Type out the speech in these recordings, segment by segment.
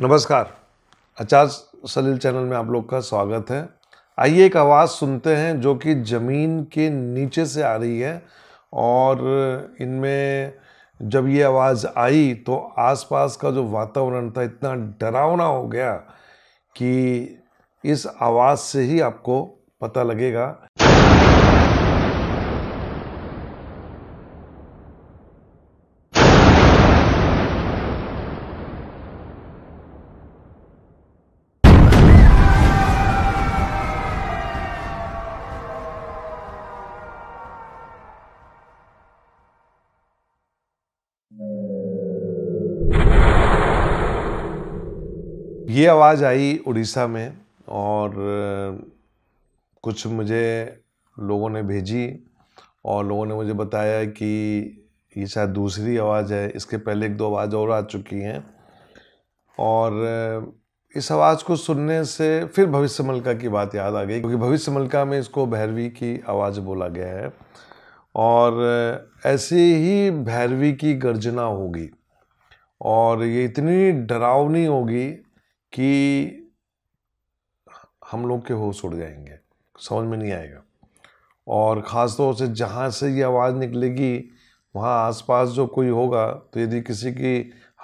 नमस्कार आचार्य सलील चैनल में आप लोग का स्वागत है आइए एक आवाज़ सुनते हैं जो कि ज़मीन के नीचे से आ रही है और इनमें जब ये आवाज़ आई तो आसपास का जो वातावरण था इतना डरावना हो गया कि इस आवाज़ से ही आपको पता लगेगा ये आवाज़ आई उड़ीसा में और कुछ मुझे लोगों ने भेजी और लोगों ने मुझे बताया कि ये शायद दूसरी आवाज़ है इसके पहले एक दो आवाज़ और आ चुकी हैं और इस आवाज़ को सुनने से फिर भविष्य मलका की बात याद आ गई क्योंकि भविष्य मलका में इसको भैरवी की आवाज़ बोला गया है और ऐसे ही भैरवी की गर्जना होगी और ये इतनी डरावनी होगी कि हम लोग के होश उड़ जाएंगे समझ में नहीं आएगा और ख़ास तौर से जहाँ से ये आवाज़ निकलेगी वहाँ आसपास जो कोई होगा तो यदि किसी की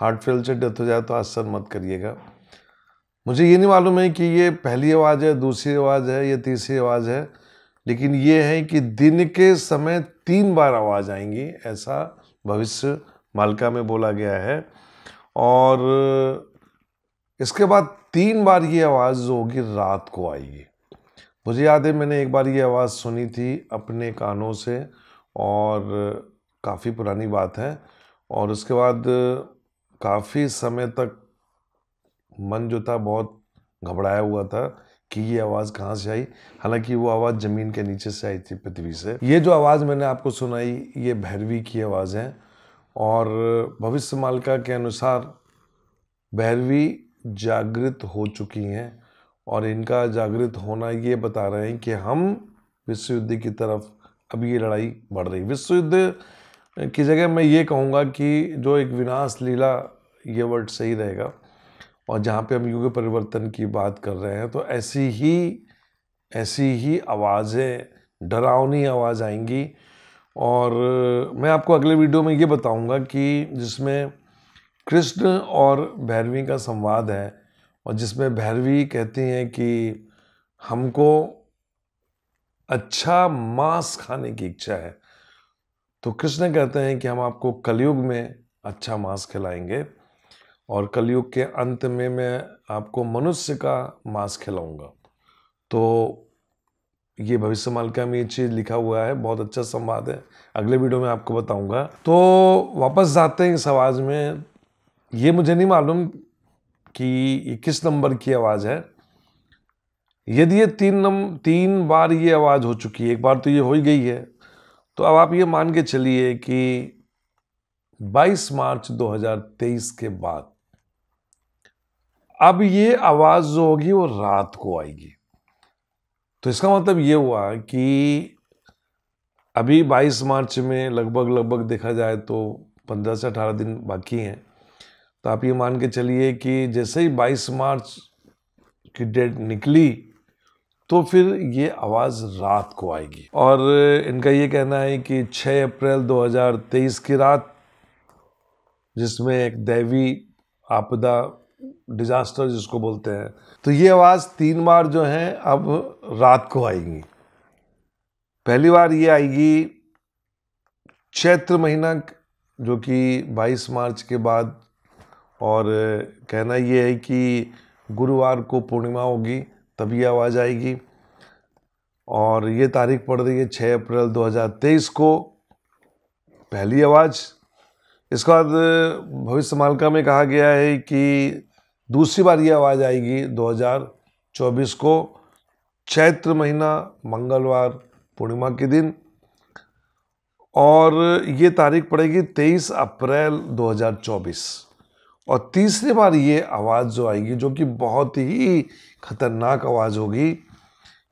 हार्ट फेल से डेथ हो जाए तो सर मत करिएगा मुझे ये नहीं मालूम है कि ये पहली आवाज़ है दूसरी आवाज़ है या तीसरी आवाज़ है लेकिन ये है कि दिन के समय तीन बार आवाज़ आएंगी ऐसा भविष्य मालका में बोला गया है और इसके बाद तीन बार ये आवाज़ जो होगी रात को आएगी मुझे याद है मैंने एक बार ये आवाज़ सुनी थी अपने कानों से और काफ़ी पुरानी बात है और उसके बाद काफ़ी समय तक मन जो था बहुत घबराया हुआ था कि ये आवाज़ कहाँ से आई हालांकि वो आवाज़ ज़मीन के नीचे से आई थी पृथ्वी से ये जो आवाज़ मैंने आपको सुनाई ये भैरवी की आवाज़ है और भविष्य मालिका के अनुसार भैरवी जागृत हो चुकी हैं और इनका जागृत होना ये बता रहे हैं कि हम विश्व युद्ध की तरफ अब ये लड़ाई बढ़ रही विश्व युद्ध की जगह मैं ये कहूँगा कि जो एक विनाश लीला ये वर्ड सही रहेगा और जहाँ पे हम युग परिवर्तन की बात कर रहे हैं तो ऐसी ही ऐसी ही आवाज़ें डरावनी आवाज़ आएंगी और मैं आपको अगले वीडियो में ये बताऊँगा कि जिसमें कृष्ण और भैरवी का संवाद है और जिसमें भैरवी कहती हैं कि हमको अच्छा मांस खाने की इच्छा है तो कृष्ण कहते हैं कि हम आपको कलयुग में अच्छा मांस खिलाएंगे और कलयुग के अंत में मैं आपको मनुष्य का मांस खिलाऊंगा तो ये भविष्य मालिका में ये चीज़ लिखा हुआ है बहुत अच्छा संवाद है अगले वीडियो में आपको बताऊंगा तो वापस जाते हैं इस आवाज़ में ये मुझे नहीं मालूम कि ये किस नंबर की आवाज़ है यदि ये तीन नम तीन बार ये आवाज़ हो चुकी है एक बार तो ये हो ही गई है तो अब आप ये मान के चलिए कि 22 मार्च 2023 के बाद अब ये आवाज़ जो होगी वो रात को आएगी तो इसका मतलब ये हुआ कि अभी 22 मार्च में लगभग लगभग देखा जाए तो 15 से 18 दिन बाकी हैं तो आप ये मान के चलिए कि जैसे ही 22 मार्च की डेट निकली तो फिर ये आवाज़ रात को आएगी और इनका ये कहना है कि 6 अप्रैल 2023 की रात जिसमें एक दैवी आपदा डिजास्टर जिसको बोलते हैं तो ये आवाज़ तीन बार जो है अब रात को आएगी पहली बार ये आएगी चैत्र महीना जो कि 22 मार्च के बाद और कहना ये है कि गुरुवार को पूर्णिमा होगी तभी आवाज़ आएगी और ये तारीख पड़ रही है 6 अप्रैल 2023 को पहली आवाज़ इसके बाद भविष्य मालिका में कहा गया है कि दूसरी बार ये आवाज़ आएगी 2024 को चैत्र महीना मंगलवार पूर्णिमा के दिन और ये तारीख पड़ेगी 23 अप्रैल 2024 और तीसरी बार ये आवाज़ जो आएगी जो कि बहुत ही खतरनाक आवाज़ होगी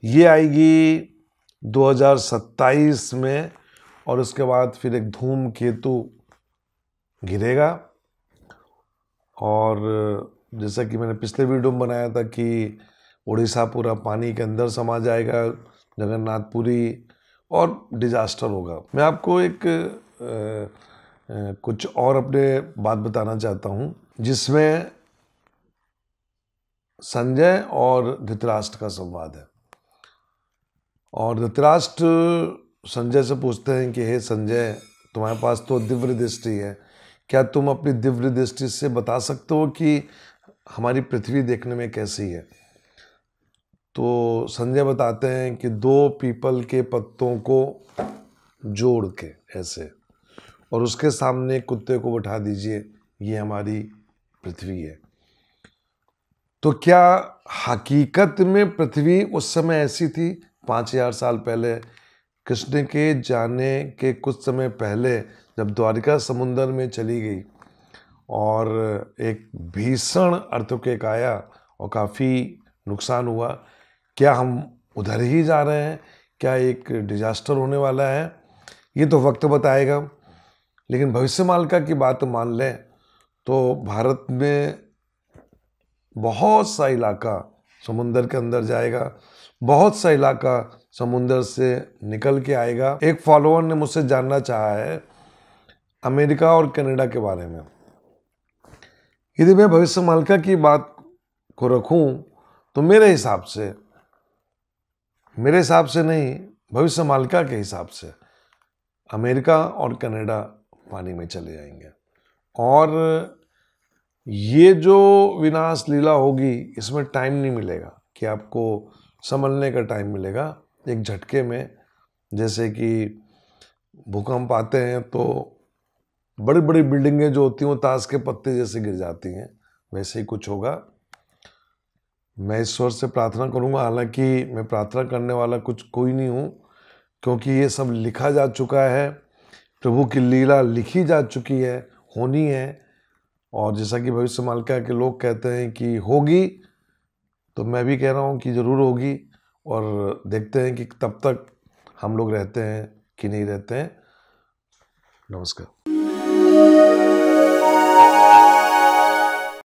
ये आएगी 2027 में और उसके बाद फिर एक धूम केतु गिरेगा और जैसा कि मैंने पिछले वीडियो में बनाया था कि उड़ीसा पूरा पानी के अंदर समा जाएगा जगन्नाथपुरी और डिजास्टर होगा मैं आपको एक आ, कुछ और अपने बात बताना चाहता हूँ जिसमें संजय और धृतराष्ट्र का संवाद है और धृतराष्ट्र संजय से पूछते हैं कि हे संजय तुम्हारे पास तो दिव्य दृष्टि है क्या तुम अपनी दिव्य दृष्टि से बता सकते हो कि हमारी पृथ्वी देखने में कैसी है तो संजय बताते हैं कि दो पीपल के पत्तों को जोड़ के ऐसे और उसके सामने कुत्ते को बैठा दीजिए ये हमारी पृथ्वी है तो क्या हकीकत में पृथ्वी उस समय ऐसी थी पाँच हजार साल पहले कृष्ण के जाने के कुछ समय पहले जब द्वारिका समुंदर में चली गई और एक भीषण अर्थकेक आया और काफ़ी नुकसान हुआ क्या हम उधर ही जा रहे हैं क्या एक डिजास्टर होने वाला है ये तो वक्त बताएगा लेकिन भविष्य मालका की बात मान लें तो भारत में बहुत सा इलाका समुंदर के अंदर जाएगा बहुत सा इलाका समुंदर से निकल के आएगा एक फॉलोअर ने मुझसे जानना चाहा है अमेरिका और कनाडा के बारे में यदि मैं भविष्य मालिका की बात को रखूं तो मेरे हिसाब से मेरे हिसाब से नहीं भविष्य मालिका के हिसाब से अमेरिका और कनाडा पानी में चले जाएंगे और ये जो विनाश लीला होगी इसमें टाइम नहीं मिलेगा कि आपको संभलने का टाइम मिलेगा एक झटके में जैसे कि भूकंप आते हैं तो बड़ी बड़ी बिल्डिंगें जो होती हैं वो ताश के पत्ते जैसे गिर जाती हैं वैसे ही कुछ होगा मैं ईश्वर से प्रार्थना करूंगा हालांकि मैं प्रार्थना करने वाला कुछ कोई नहीं हूँ क्योंकि ये सब लिखा जा चुका है प्रभु की लीला लिखी जा चुकी है होनी है और जैसा कि भविष्य मालिका के लोग कहते हैं कि होगी तो मैं भी कह रहा हूँ कि ज़रूर होगी और देखते हैं कि तब तक हम लोग रहते हैं कि नहीं रहते हैं नमस्कार